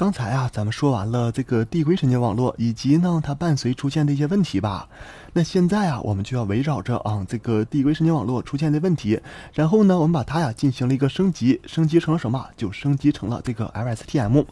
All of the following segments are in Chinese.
刚才啊，咱们说完了这个递归神经网络，以及呢它伴随出现的一些问题吧。那现在啊，我们就要围绕着啊这个递归神经网络出现的问题，然后呢，我们把它呀进行了一个升级，升级成了什么？就升级成了这个 LSTM。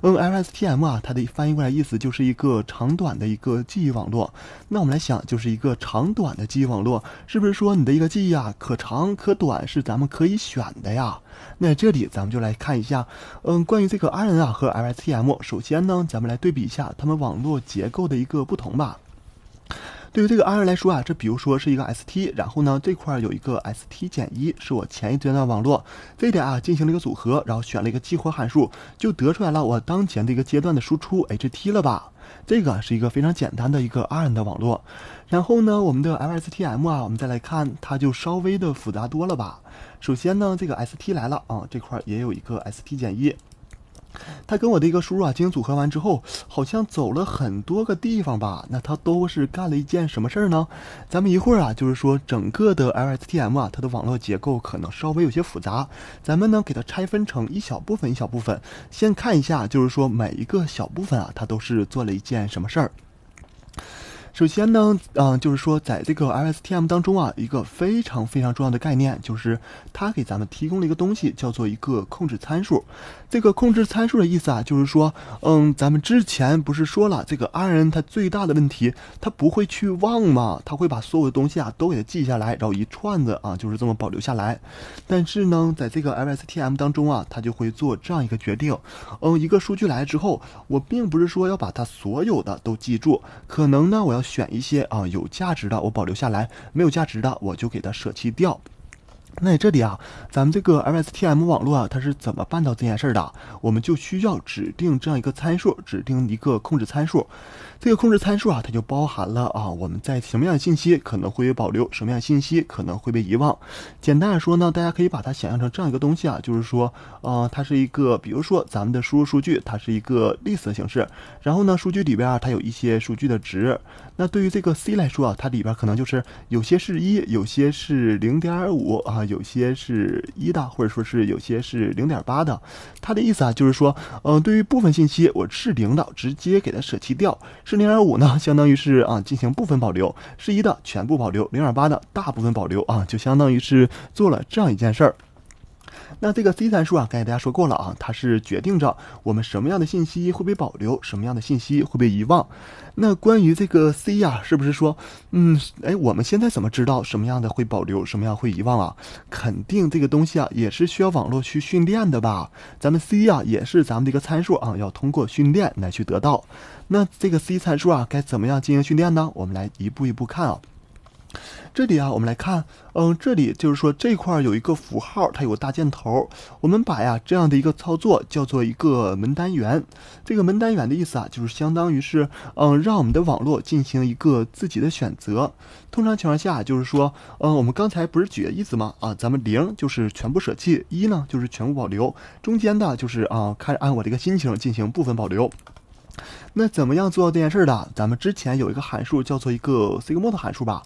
嗯，LSTM 啊，它的翻译过来意思就是一个长短的一个记忆网络。那我们来想，就是一个长短的记忆网络，是不是说你的一个记忆啊，可长可短，是咱们可以选的呀？那这里咱们就来看一下，嗯，关于这个 RNN 啊和 LSTM，首先呢，咱们来对比一下它们网络结构的一个不同吧。对于这个 R N 来说啊，这比如说是一个 S T，然后呢这块有一个 S T 减一，是我前一阶段的网络这一点啊进行了一个组合，然后选了一个激活函数，就得出来了我当前的一个阶段的输出 H T 了吧？这个是一个非常简单的一个 R N 的网络，然后呢我们的 L S T M 啊，我们再来看它就稍微的复杂多了吧？首先呢这个 S T 来了啊，这块也有一个 S T 减一。它跟我的一个输入啊进行组合完之后，好像走了很多个地方吧？那它都是干了一件什么事儿呢？咱们一会儿啊，就是说整个的 LSTM 啊，它的网络结构可能稍微有些复杂，咱们呢给它拆分成一小部分一小部分，先看一下，就是说每一个小部分啊，它都是做了一件什么事儿。首先呢，嗯，就是说，在这个 LSTM 当中啊，一个非常非常重要的概念就是它给咱们提供了一个东西，叫做一个控制参数。这个控制参数的意思啊，就是说，嗯，咱们之前不是说了，这个 RNN 它最大的问题，它不会去忘嘛，它会把所有的东西啊都给它记下来，然后一串子啊就是这么保留下来。但是呢，在这个 LSTM 当中啊，它就会做这样一个决定，嗯，一个数据来之后，我并不是说要把它所有的都记住，可能呢，我要。选一些啊有价值的，我保留下来；没有价值的，我就给它舍弃掉。那在这里啊，咱们这个 LSTM 网络啊，它是怎么办到这件事儿的？我们就需要指定这样一个参数，指定一个控制参数。这个控制参数啊，它就包含了啊，我们在什么样的信息可能会保留，什么样的信息可能会被遗忘。简单来说呢，大家可以把它想象成这样一个东西啊，就是说，呃，它是一个，比如说咱们的输入数据，它是一个 list 的形式。然后呢，数据里边它有一些数据的值。那对于这个 C 来说啊，它里边可能就是有些是一，有些是零点五啊，有些是一的，或者说是有些是零点八的。它的意思啊，就是说，嗯，对于部分信息，我是零的，直接给它舍弃掉；是零点五呢，相当于是啊进行部分保留；是一的全部保留，零点八的大部分保留啊，就相当于是做了这样一件事儿。那这个 c 参数啊，刚才大家说过了啊，它是决定着我们什么样的信息会被保留，什么样的信息会被遗忘。那关于这个 c 呀，是不是说，嗯，哎，我们现在怎么知道什么样的会保留，什么样会遗忘啊？肯定这个东西啊，也是需要网络去训练的吧？咱们 c 呀，也是咱们的一个参数啊，要通过训练来去得到。那这个 c 参数啊，该怎么样进行训练呢？我们来一步一步看啊。这里啊，我们来看，嗯，这里就是说这块有一个符号，它有个大箭头，我们把呀这样的一个操作叫做一个门单元。这个门单元的意思啊，就是相当于是，嗯，让我们的网络进行一个自己的选择。通常情况下，就是说，嗯，我们刚才不是举的例子吗？啊，咱们零就是全部舍弃，一呢就是全部保留，中间的就是啊，看按我这个心情进行部分保留。那怎么样做到这件事儿的？咱们之前有一个函数叫做一个 sigmoid 函数吧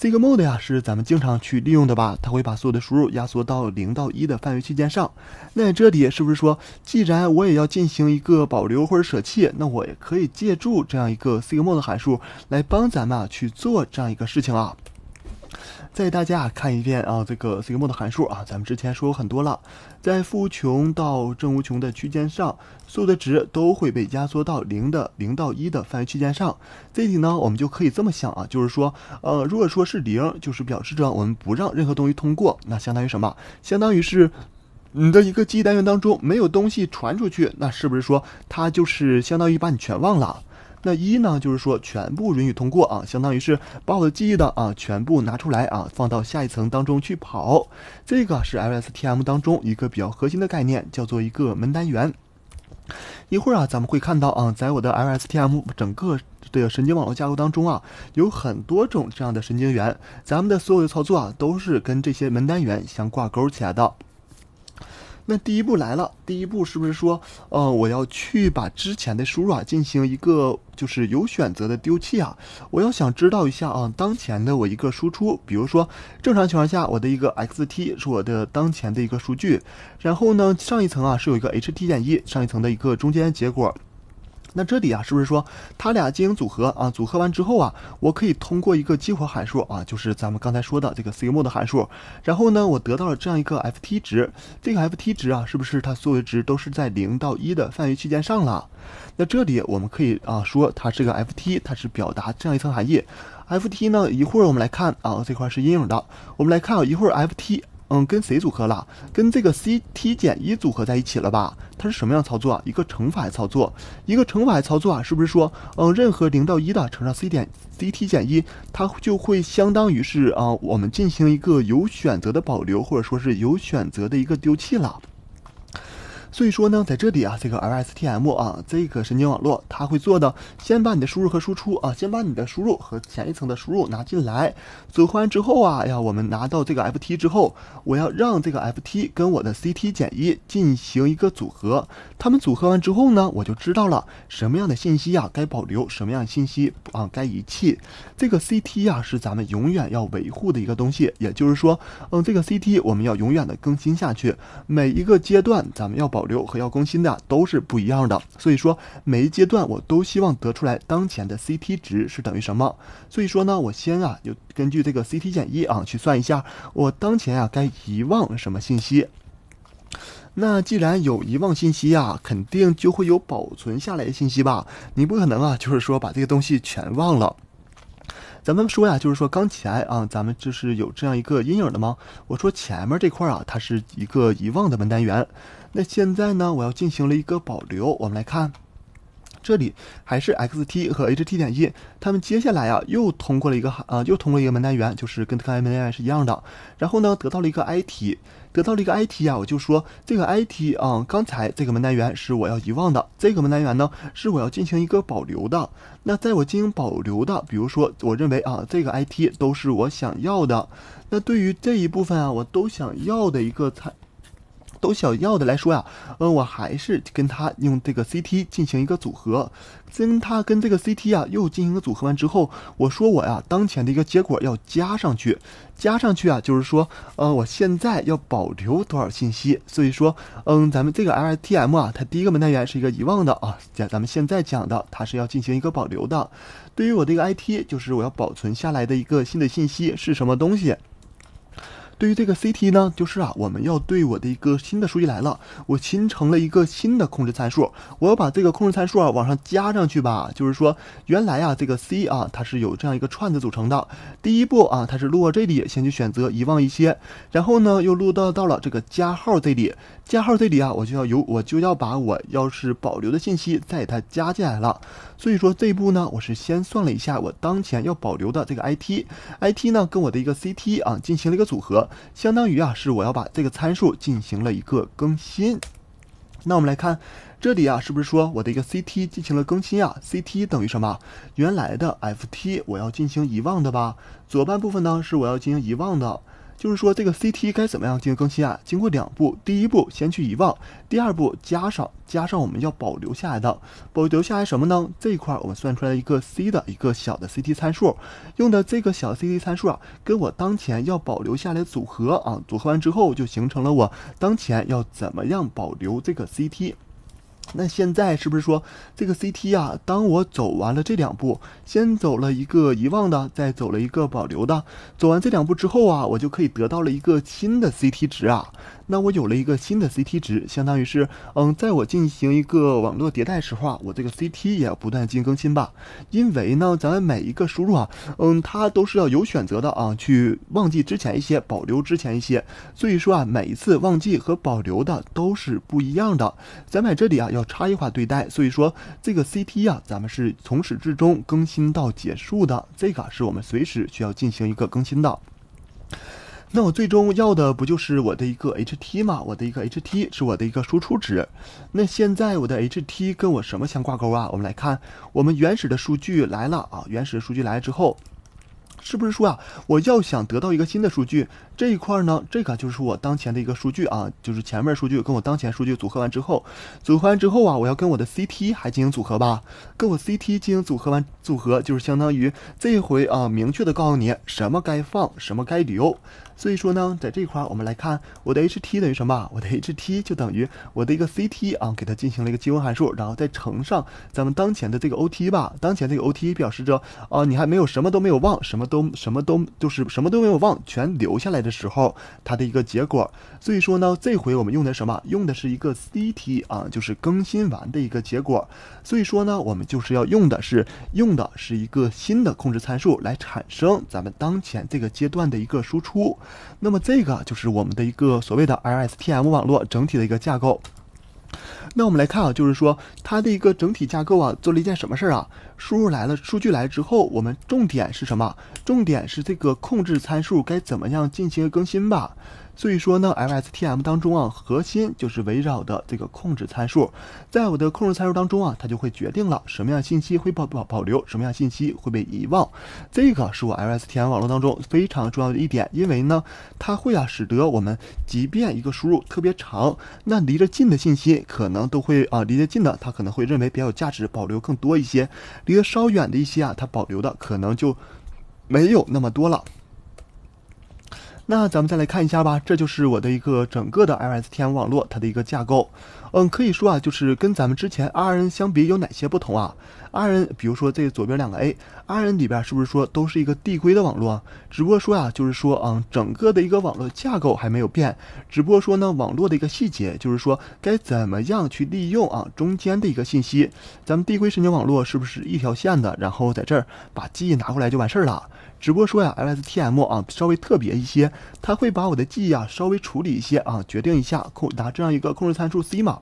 ，sigmoid 呀是咱们经常去利用的吧，它会把所有的输入压缩到零到一的范围区间上。那这里是不是说，既然我也要进行一个保留或者舍弃，那我也可以借助这样一个 sigmoid 函数来帮咱们去做这样一个事情啊？再大家啊看一遍啊，这个 sigmoid 函数啊，咱们之前说很多了，在负无穷到正无穷的区间上，所有的值都会被压缩到零的零到一的范围区间上。这里呢，我们就可以这么想啊，就是说，呃，如果说是零，就是表示着我们不让任何东西通过，那相当于什么？相当于是你的一个记忆单元当中没有东西传出去，那是不是说它就是相当于把你全忘了？那一呢，就是说全部允许通过啊，相当于是把我的记忆的啊全部拿出来啊，放到下一层当中去跑。这个是 LSTM 当中一个比较核心的概念，叫做一个门单元。一会儿啊，咱们会看到啊，在我的 LSTM 整个的神经网络架构当中啊，有很多种这样的神经元，咱们的所有的操作啊，都是跟这些门单元相挂钩起来的。那第一步来了，第一步是不是说，呃，我要去把之前的输入啊进行一个就是有选择的丢弃啊？我要想知道一下啊，当前的我一个输出，比如说正常情况下我的一个 x_t 是我的当前的一个数据，然后呢上一层啊是有一个 h_t 减一上一层的一个中间结果。那这里啊，是不是说它俩进行组合啊？组合完之后啊，我可以通过一个激活函数啊，就是咱们刚才说的这个 c m o 的函数。然后呢，我得到了这样一个 f t 值，这个 f t 值啊，是不是它所有的值都是在零到一的范围区间上了？那这里我们可以啊说，它是个 f t，它是表达这样一层含义。f t 呢，一会儿我们来看啊，这块是阴影的，我们来看啊，一会儿 f t。嗯，跟谁组合了？跟这个 C T 减一组合在一起了吧？它是什么样操作？一个乘法操作，一个乘法操作啊，是不是说，嗯，任何零到一的乘上 C 点 C T 减一，它就会相当于是啊，我们进行一个有选择的保留，或者说是有选择的一个丢弃了。所以说呢，在这里啊，这个 LSTM 啊，这个神经网络，它会做的，先把你的输入和输出啊，先把你的输入和前一层的输入拿进来，组合完之后啊，要我们拿到这个 ft 之后，我要让这个 ft 跟我的 ct 减一进行一个组合，他们组合完之后呢，我就知道了什么样的信息啊该保留，什么样的信息啊该遗弃。这个 ct 呀是咱们永远要维护的一个东西，也就是说，嗯，这个 ct 我们要永远的更新下去，每一个阶段咱们要保。保留和要更新的都是不一样的，所以说每一阶段我都希望得出来当前的 CT 值是等于什么。所以说呢，我先啊就根据这个 CT 减一啊去算一下，我当前啊该遗忘什么信息。那既然有遗忘信息啊，肯定就会有保存下来的信息吧？你不可能啊，就是说把这个东西全忘了。咱们说呀，就是说刚才啊，咱们就是有这样一个阴影的吗？我说前面这块啊，它是一个遗忘的门单元。那现在呢，我要进行了一个保留，我们来看。这里还是 x t 和 h t 点进，他们接下来啊又通过了一个呃，又通过一个门单元，就是跟刚才门单元是一样的，然后呢得到了一个 i t，得到了一个 i t 啊，我就说这个 i t 啊，刚才这个门单元是我要遗忘的，这个门单元呢是我要进行一个保留的。那在我进行保留的，比如说我认为啊这个 i t 都是我想要的，那对于这一部分啊，我都想要的一个参。都想要的来说呀，嗯，我还是跟他用这个 CT 进行一个组合，跟他跟这个 CT 啊又进行一个组合完之后，我说我呀当前的一个结果要加上去，加上去啊就是说，呃，我现在要保留多少信息？所以说，嗯，咱们这个 LTM 啊，它第一个门单元是一个遗忘的啊，咱咱们现在讲的它是要进行一个保留的，对于我这个 IT，就是我要保存下来的一个新的信息是什么东西？对于这个 CT 呢，就是啊，我们要对我的一个新的数据来了，我形成了一个新的控制参数，我要把这个控制参数啊往上加上去吧。就是说，原来啊这个 C 啊，它是有这样一个串子组成的。第一步啊，它是落这里，先去选择遗忘一些，然后呢又落到到了这个加号这里，加号这里啊，我就要有我就要把我要是保留的信息再它加进来了。所以说这一步呢，我是先算了一下我当前要保留的这个 IT，IT 呢跟我的一个 CT 啊进行了一个组合。相当于啊，是我要把这个参数进行了一个更新。那我们来看这里啊，是不是说我的一个 CT 进行了更新啊？CT 等于什么？原来的 FT 我要进行遗忘的吧？左半部分呢是我要进行遗忘的。就是说，这个 C T 该怎么样进行更新啊？经过两步，第一步先去遗忘，第二步加上加上我们要保留下来的，保留下来什么呢？这一块我们算出来一个 C 的一个小的 C T 参数，用的这个小 C T 参数啊，跟我当前要保留下来组合啊，组合完之后就形成了我当前要怎么样保留这个 C T。那现在是不是说这个 CT 啊？当我走完了这两步，先走了一个遗忘的，再走了一个保留的，走完这两步之后啊，我就可以得到了一个新的 CT 值啊。那我有了一个新的 CT 值，相当于是，嗯，在我进行一个网络迭代时候啊，我这个 CT 也不断进行更新吧。因为呢，咱们每一个输入啊，嗯，它都是要有选择的啊，去忘记之前一些，保留之前一些。所以说啊，每一次忘记和保留的都是不一样的。咱们这里啊。要差异化对待，所以说这个 CT 呀，咱们是从始至终更新到结束的，这个是我们随时需要进行一个更新的。那我最终要的不就是我的一个 HT 吗？我的一个 HT 是我的一个输出值。那现在我的 HT 跟我什么相挂钩啊？我们来看，我们原始的数据来了啊，原始数据来了之后。是不是说啊，我要想得到一个新的数据这一块呢？这个就是我当前的一个数据啊，就是前面数据跟我当前数据组合完之后，组合完之后啊，我要跟我的 CT 还进行组合吧？跟我 CT 进行组合完，组合就是相当于这一回啊，明确的告诉你什么该放，什么该留。所以说呢，在这块儿我们来看，我的 HT 等于什么？我的 HT 就等于我的一个 CT 啊，给它进行了一个积分函数，然后再乘上咱们当前的这个 OT 吧。当前这个 OT 表示着啊，你还没有什么都没有忘什么。都什么都就是什么都没有忘，全留下来的时候，它的一个结果。所以说呢，这回我们用的什么？用的是一个 CT 啊，就是更新完的一个结果。所以说呢，我们就是要用的是用的是一个新的控制参数来产生咱们当前这个阶段的一个输出。那么这个就是我们的一个所谓的 LSTM 网络整体的一个架构。那我们来看啊，就是说它的一个整体架构啊，做了一件什么事儿啊？输入来了，数据来之后，我们重点是什么？重点是这个控制参数该怎么样进行更新吧？所以说呢，LSTM 当中啊，核心就是围绕的这个控制参数。在我的控制参数当中啊，它就会决定了什么样信息会保保保留，什么样信息会被遗忘。这个是我 LSTM 网络当中非常重要的一点，因为呢，它会啊，使得我们即便一个输入特别长，那离得近的信息可能都会啊，离得近的它可能会认为比较有价值，保留更多一些；离得稍远的一些啊，它保留的可能就没有那么多了。那咱们再来看一下吧，这就是我的一个整个的 LSTM 网络，它的一个架构。嗯，可以说啊，就是跟咱们之前 R N 相比有哪些不同啊？R N 比如说这左边两个 A R N 里边是不是说都是一个递归的网络？只不过说啊，就是说嗯，整个的一个网络架构还没有变，只不过说呢，网络的一个细节就是说该怎么样去利用啊中间的一个信息？咱们递归神经网络是不是一条线的？然后在这儿把记忆拿过来就完事儿了？只不过说呀，L S T M 啊稍微特别一些，它会把我的记忆啊稍微处理一些啊，决定一下控拿这样一个控制参数 c 嘛。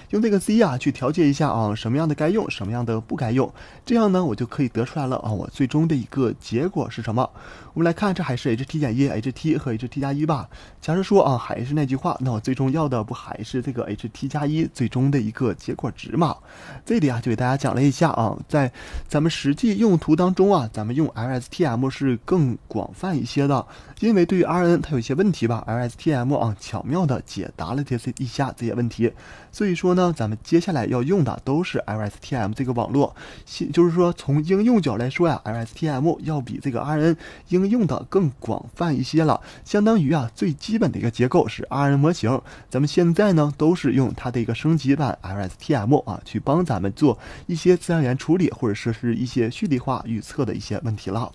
用这个 C 啊去调节一下啊，什么样的该用，什么样的不该用，这样呢，我就可以得出来了啊。我最终的一个结果是什么？我们来看，这还是 h_t 减一，h_t 和 h_t 加一吧。假设说啊，还是那句话，那我最终要的不还是这个 h_t 加一最终的一个结果值嘛？这里啊，就给大家讲了一下啊，在咱们实际用途当中啊，咱们用 L S T M 是更广泛一些的，因为对于 R N 它有一些问题吧，L S T M 啊巧妙的解答了这些一下这些问题，所以说呢。那咱们接下来要用的都是 LSTM 这个网络，就是说从应用角来说呀，LSTM 要比这个 r n 应用的更广泛一些了。相当于啊，最基本的一个结构是 RNN 模型，咱们现在呢都是用它的一个升级版 LSTM 啊，去帮咱们做一些自然语言处理，或者说是一些序列化预测的一些问题了。